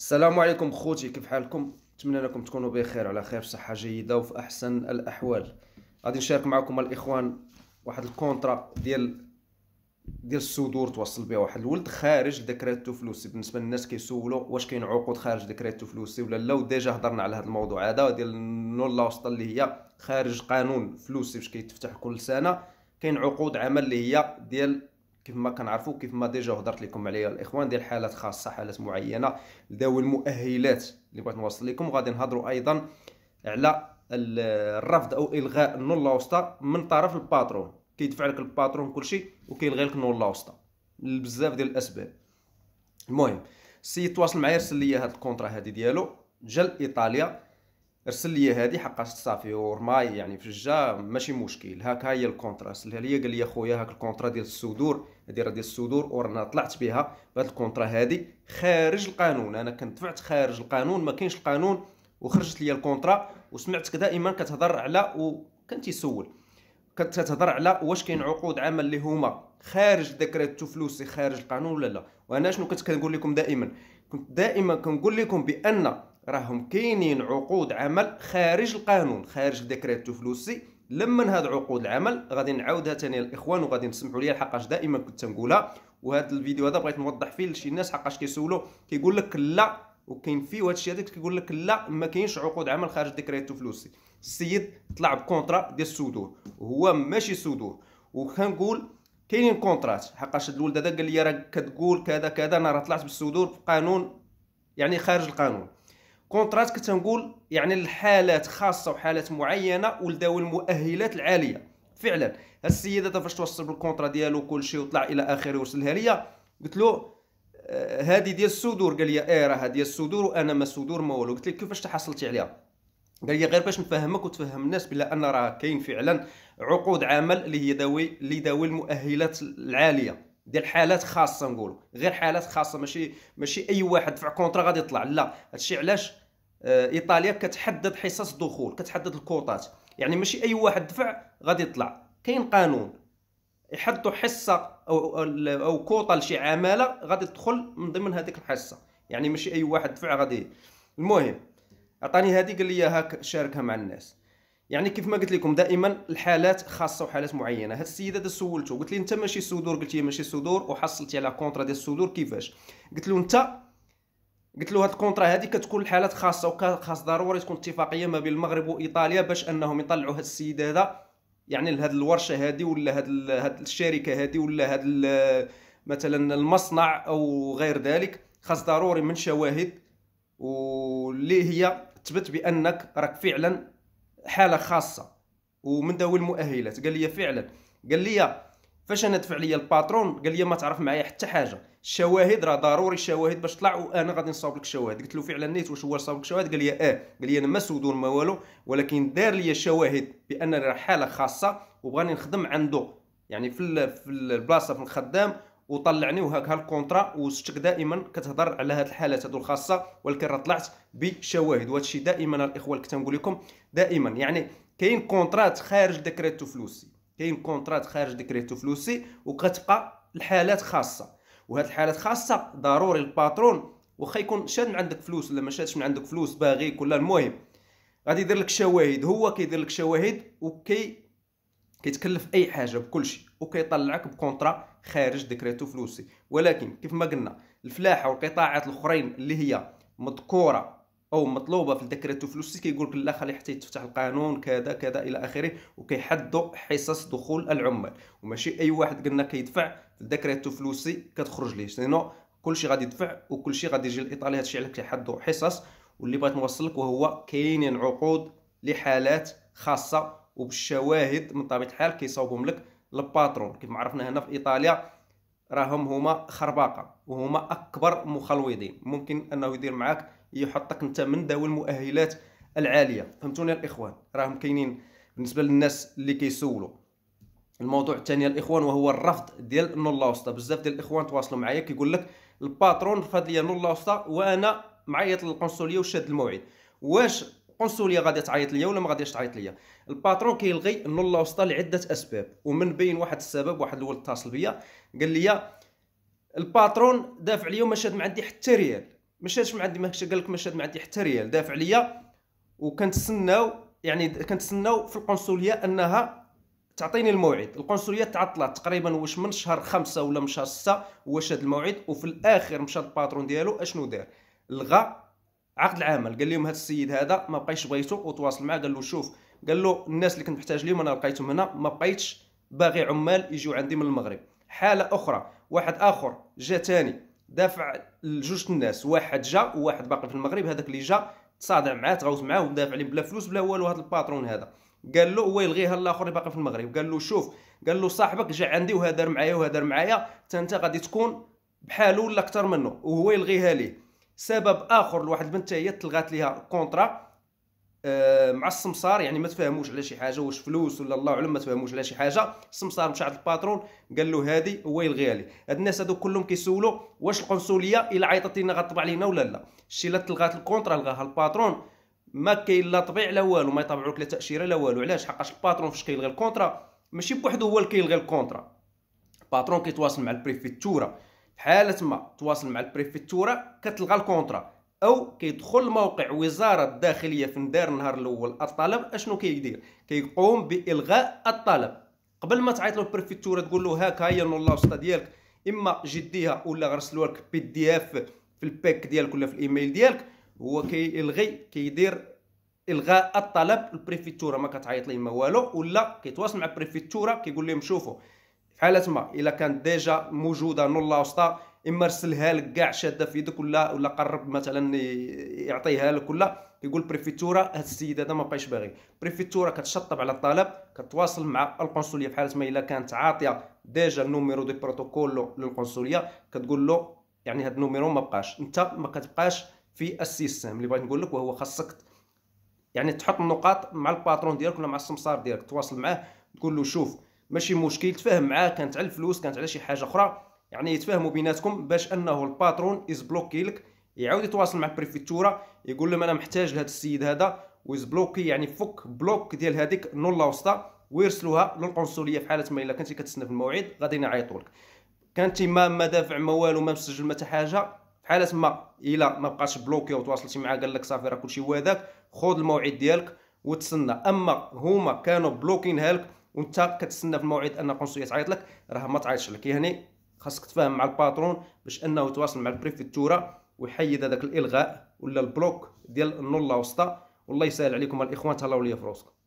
السلام عليكم خوتي كيف حالكم نتمنى انكم تكونوا بخير على خير صحه جيده وفي احسن الاحوال غادي نشارك معكم الاخوان واحد الكونترا ديال ديال الصدور توصل بها واحد الولد خارج ديكريتو فلوسي بالنسبه للناس كيسولوا واش كاين عقود خارج ديكريتو فلوسي ولا لا وديجا هضرنا على هذا الموضوع هذا ديال النولا وسط اللي هي خارج قانون فلوسي باش كيتفتح كل سنه كاين عقود عمل اللي هي ديال كيف ما كنعرفوا كيف ما ديجا هضرت لكم عليها الاخوان ديال حالات خاصه حالات معينه ذوي المؤهلات اللي بغيت نوصل لكم غادي نهضروا ايضا على الرفض او الغاء النول الوسطى من طرف الباترون كيدفع لك الباترون كلشي وكيلغي لك النول الوسطى لبزاف ديال الاسباب المهم السيد تواصل معايا رسل ليا هاد الكونطرا هادي ديالو جا لايطاليا ارسل لي هذه حقاش صافي ورماي يعني في الجا ماشي مشكل هاك هي الكونترا سلها ليا قال لي خويا هاك الكونترا ديال الصدور هذه راه ديال الصدور ورانا طلعت بها بهاد الكونترا هذه خارج القانون انا كنت دفعت خارج القانون ما كاينش القانون وخرجت لي الكونترا وسمعت دائما كتهضر على وكان تيسول كنت تهضر على واش كاين عقود عمل اللي هما خارج ديكريتو فلوسي خارج القانون ولا لا وانا شنو كنت كنقول لكم دائما كنت دائما كنقول لكم بان راهم كاينين عقود عمل خارج القانون خارج الديكريت فلوسي لما هاد عقود العمل غادي نعاودها ثاني الاخوان وغادي نسمحوا لي حقاش دائما كنت نقولها وهذا الفيديو هذا بغيت نوضح فيه لشي ناس حقاش كيسولوا كيقول لك لا وكاين فيه وهذا الشيء هذاك كيقول لك لا ما كاينش عقود عمل خارج ديكريتو فلوسي السيد طلع بكونترا ديال الصدور وهو ماشي صدور وكنقول كاينين كونترات حقاش الولد هذا قال لي راه كتقول كذا كذا انا راه طلعت بالصدور في قانون يعني خارج القانون كونترات كنت يعني الحالات خاصه وحالات معينه ولذوي المؤهلات العاليه فعلا السيده فاش توصل بالكونترا ديالو كل شيء وطلع الى اخره وصلها ليا قلت له آه، هذه ديال الصدور قال لي اي راه ديال الصدور وانا ما صدور ما والو قلت لك كيفاش تحصلتي عليها قال لي غير باش نفهمك وتفهم الناس بلا ان راه كاين فعلا عقود عمل اللي هي ذوي اللي ذوي المؤهلات العاليه ديال حالات خاصه نقولوا غير حالات خاصه ماشي ماشي اي واحد دفع كونترا غادي يطلع لا هادشي علاش آه، ايطاليا كتحدد حصص دخول كتحدد الكوطات يعني ماشي اي واحد دفع غادي يطلع كاين قانون يحطوا حصه او او كوطه لشي عماله غادي تدخل من ضمن هذيك الحصه يعني ماشي اي واحد دفع غادي المهم عطاني هذه قال لي هاك شاركها مع الناس يعني كيف ما قلت لكم دائما الحالات خاصه وحالات معينه هاد السيد دا سولته قلت لي انت ماشي صدور قلت لي ماشي صدور وحصلتي على كونترا ديال الصدور كيفاش قلت له انت قلت له هاد الكونترا هادي كتكون الحالات خاصه وخاص ضروري تكون اتفاقيه ما بين المغرب وايطاليا باش انهم يطلعوا هاد السيد هذا يعني لهاد الورشه هادي ولا هاد هاد الشركه هادي ولا هاد مثلا المصنع او غير ذلك خاص ضروري من شواهد واللي هي تثبت بانك راك فعلا حاله خاصه ومن ذوي المؤهلات قال لي فعلا قال لي فاش انا دفع لي الباترون قال لي ما تعرف معايا حتى حاجه الشواهد راه ضروري الشواهد باش طلع وانا غادي نصاوب لك الشواهد قلت له فعلا نيت واش هو صاوب لك الشواهد قال لي اه قال لي انا ما سودون ما والو ولكن دار لي الشواهد بانني راه حاله خاصه وبغاني نخدم عنده يعني في في البلاصه في الخدام وطلعني وهاك هالكونطرا وستك دائما كتهضر على هاد الحالات هادو الخاصه ولكن راه طلعت بشواهد وهادشي الشيء دائما الاخوه اللي كنقول لكم دائما يعني كاين كونطرات خارج ديكريتو فلوسي كاين كونطرات خارج ديكريتو فلوسي وكتبقى الحالات خاصه وهاد الحالات خاصه ضروري الباترون واخا يكون شاد من عندك فلوس ولا ما شادش من عندك فلوس باغيك ولا المهم غادي يدير لك شواهد هو كيدير لك شواهد وكي كيتكلف اي حاجه بكل شيء وكيطلعك بكونطرا خارج ديكريتو فلوسي ولكن كيف ما قلنا الفلاحه والقطاعات الاخرين اللي هي مذكوره او مطلوبه في الديكريتو فلوسي كيقول لك لا خلي حتى يتفتح القانون كذا كذا الى اخره وكيحدوا حصص دخول العمال وماشي اي واحد قلنا كيدفع في الديكريتو فلوسي كتخرج ليه لانه كلشي غادي يدفع وكلشي غادي يجي الايطالي هادشي علاش كيحدوا حصص واللي بغيت نوصل لك وهو كاينين عقود لحالات خاصه وبالشواهد من طبيعه الحال كيصاوبهم لك الباترون كما عرفنا هنا في ايطاليا راهم هما خرباقه وهما اكبر مخلوضين ممكن انه يدير معاك يحطك انت من ذوي المؤهلات العاليه فهمتوني الاخوان راهم كاينين بالنسبه للناس اللي كيسولوا الموضوع الثاني الاخوان وهو الرفض ديال النولا وسطى بزاف ديال الاخوان تواصلوا معايا كيقول لك الباترون رفض لي نولا وسطى وانا معيط للقنصليه وشاد الموعد واش القنصليه غادي تعيط ليا ولا ما غاديش تعيط ليا الباترون كيلغي النله الوسطى لعده اسباب ومن بين واحد السبب واحد الولد اتصل بيا قال لي الباترون دافع ليا وما شاد معندي عندي حتى ريال ما شادش معندي عندي ما قال لك ما شاد معندي عندي حتى ريال دافع ليا وكنتسناو يعني كنتسناو في القنصليه انها تعطيني الموعد القنصليه تعطلت تقريبا واش من شهر خمسة ولا من شهر 6 واش هذا الموعد وفي الاخر مشى الباترون ديالو اشنو دار لغى عقد العمل قال لهم هذا السيد هذا ما بقيتش بغيتو وتواصل معاه قال له شوف قال له الناس اللي كنت محتاج ليهم انا لقيتهم هنا ما بقيتش باغي عمال يجيو عندي من المغرب حاله اخرى واحد اخر جا ثاني دافع لجوج الناس واحد جا وواحد باقي في المغرب هذاك اللي جا تصادع معاه تغوت معاه ودافع عليه بلا فلوس بلا والو هذا الباترون هذا قال له هو يلغيها الاخر اللي باقي في المغرب قال له شوف قال له صاحبك جا عندي وهدر معايا وهدر معايا حتى انت غادي تكون بحاله ولا اكثر منه وهو يلغيها ليه سبب اخر لواحد البنت هي تلغات ليها كونطرا أه مع السمسار يعني ما تفهموش على شي حاجه واش فلوس ولا الله اعلم ما تفهموش على شي حاجه السمسار مشى عند الباترون قال له هادي هو يلغيها لي هاد الناس هادو كلهم كيسولوا واش القنصليه الا عيطت لينا غطبع لينا ولا لا شتي الا تلغات الكونطرا لغاها الباترون ما كاين لا طبيع لا والو ما يطبعوك لا تاشيره لا والو علاش حقاش الباترون فاش كيلغي الكونطرا ماشي بوحدو هو اللي كيلغي الكونطرا الباترون كيتواصل مع البريفيتورا حاله ما تواصل مع البريفيتوره كتلغى الكونترا او كيدخل موقع وزاره الداخليه في ندار النهار الاول الطلب اشنو كيدير كيقوم بالغاء الطلب قبل ما تعيط له البريفيتوره تقول له هاك هيا نور وسطا ديالك اما جديها ولا غرسلوها لك بي دي اف في الباك ديالك ولا في الايميل ديالك هو كيلغي كيدير الغاء الطلب البريفيتوره ما كتعيط ليه ما والو ولا كيتواصل مع البريفيتوره كيقول لهم شوفوا حاله ما الا كانت ديجا موجوده نولا وسطى اما رسلها لك كاع شاده في يدك ولا ولا قرب مثلا يعطيها لك ولا يقول بريفيتورا هاد السيد هذا ما بقاش باغي بريفيتورا كتشطب على الطلب كتواصل مع القنصليه في حاله ما الا كانت عاطيه ديجا النوميرو دي بروتوكول للقنصليه كتقول له يعني هاد النوميرو ما بقاش انت ما كتبقاش في السيستم اللي بغيت نقول لك وهو خاصك يعني تحط النقاط مع الباترون ديالك ولا مع السمسار ديالك تواصل معاه تقول له شوف ماشي مشكل تفاهم معاه كانت على الفلوس كانت على شي حاجه اخرى يعني يتفاهموا بيناتكم باش انه الباترون يزبلوكي لك يعاود يتواصل مع البريفيتورا يقول لهم انا محتاج لهذا السيد هذا ويزبلوكي يعني فك بلوك ديال هذيك نولا وسطى ويرسلوها للقنصليه في حاله ما الا كنتي كتسنى في الموعد غادي يعيطوا لك كانتي ما ما دافع ما والو ما مسجل ما حاجه في حاله ما الا ما بقاش بلوكي وتواصلتي معاه قال لك صافي راه كلشي هو هذاك خذ الموعد ديالك وتسنى اما هما كانوا بلوكينها لك وانت كتسنى في الموعد ان القنصليه تعيط لك راه ما تعيطش لك يعني خاصك تفاهم مع الباترون باش انه يتواصل مع البريفيتورا ويحيد هذاك الالغاء ولا البلوك ديال النول الوسطى والله يسهل عليكم الاخوان تهلاو ليا في راسكم